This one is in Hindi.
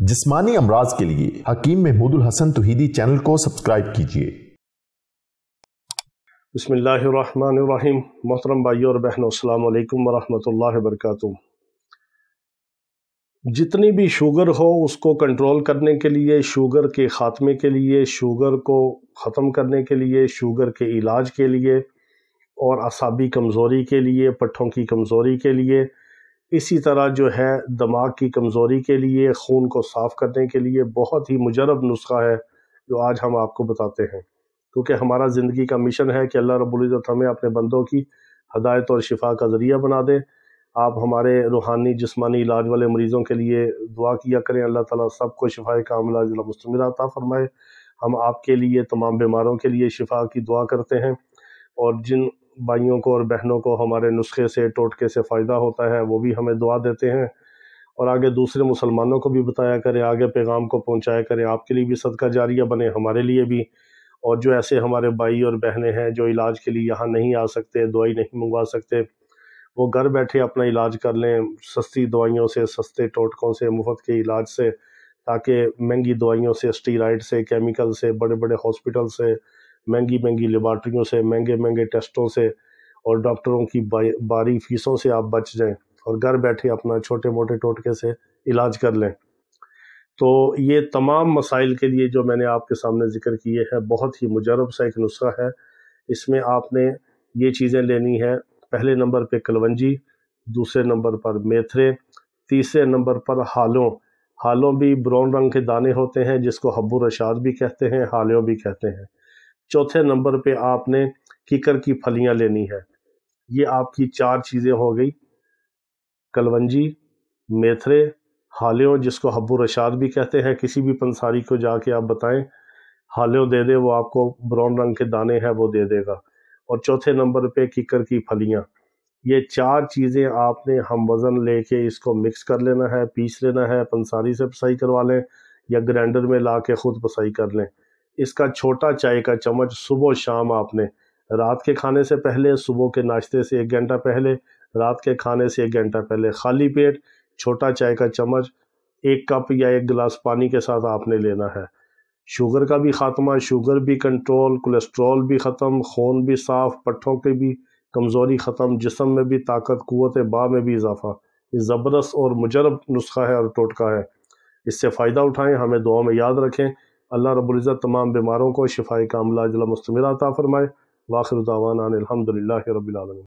जिस्मानी अमराज के लिए हकीम महमूदुल हसन तोहीदी चैनल को सब्सक्राइब कीजिए बसमीम मोहतरम भाई और बहनों अल्लाम वरहमल वरक जितनी भी शुगर हो उसको कंट्रोल करने के लिए शुगर के ख़ात्मे के लिए शुगर को ख़त्म करने के लिए शुगर के इलाज के लिए और असाबी कमज़ोरी के लिए पट्ठों की कमज़ोरी के लिए इसी तरह जो है दिमाग की कमज़ोरी के लिए खून को साफ़ करने के लिए बहुत ही मुजरब नुस्खा है जो आज हम आपको बताते हैं क्योंकि हमारा ज़िंदगी का मिशन है कि अल्लाह रबुल्ज़त हमें अपने बंदों की हदायत और शिफा का ज़रिया बना दें आप हमारे रूहानी जिसमानी इलाज वाले मरीज़ों के लिए दुआ किया करें अल्लाह ताला सबको शिफा कामला मुस्तमिल अता फ़रमाए हम आपके लिए तमाम बीमारों के लिए शिफा की दुआ करते हैं और जिन भाइयों को और बहनों को हमारे नुस्खे से टोटके से फ़ायदा होता है वो भी हमें दुआ देते हैं और आगे दूसरे मुसलमानों को भी बताया करें आगे पैगाम को पहुंचाया करें आपके लिए भी सदका जारिया बने हमारे लिए भी और जो ऐसे हमारे भाई और बहनें हैं जो इलाज के लिए यहाँ नहीं आ सकते दवाई नहीं मंगवा सकते वो घर बैठे अपना इलाज कर लें सस्ती दवाइयों से सस्ते टोटकों से मुफ्त के इलाज से ताकि महंगी दवाइयों से स्टीराइड से केमिकल से बड़े बड़े हॉस्पिटल से महंगी महंगी लेबार्ट्रियों से महंगे महंगे टेस्टों से और डॉक्टरों की बारी फीसों से आप बच जाएं और घर बैठे अपना छोटे मोटे टोटके से इलाज कर लें तो ये तमाम मसाइल के लिए जो मैंने आपके सामने ज़िक्र किए हैं बहुत ही मुजरब सा एक नुस्खा है इसमें आपने ये चीज़ें लेनी है पहले नंबर पे कलवंजी दूसरे नंबर पर मेथरे तीसरे नंबर पर हालों हालों भी ब्राउन रंग के दाने होते हैं जिसको हब्बू रशाद भी कहते हैं हालियों भी कहते हैं चौथे नंबर पे आपने किकर की फलियां लेनी है ये आपकी चार चीज़ें हो गई कलवंजी मेथरे हालियों जिसको हब्बू रशाद भी कहते हैं किसी भी पंसारी को जाके आप बताएं हालियों दे दे वो आपको ब्राउन रंग के दाने हैं वो दे देगा और चौथे नंबर पे किकर की फलियां ये चार चीज़ें आपने हम वज़न लेके इसको मिक्स कर लेना है पीस लेना है पंसारी से पसाई करवा लें या ग्राइंडर में ला के ख़ुद पसाई कर लें इसका छोटा चाय का चम्मच सुबह शाम आपने रात के खाने से पहले सुबह के नाश्ते से एक घंटा पहले रात के खाने से एक घंटा पहले खाली पेट छोटा चाय का चम्मच एक कप या एक गिलास पानी के साथ आपने लेना है शुगर का भी खात्मा शुगर भी कंट्रोल कोलेस्ट्रॉल भी ख़त्म खून भी साफ़ पट्ठों की भी कमज़ोरी ख़त्म जिसम में भी ताकत कुत बा में भी इजाफा ये ज़बरदस्त और मुजरब नुस्खा है और टोटका है इससे फ़ायदा उठाएं हमें दुआ में याद रखें अल्लाह रबुल्ज़त तमाम बीमारों को शिफाई का अमला मुस्तमर अता फ़रमाए वाखिर दावाना अलहमदिल्ला रबीआलमी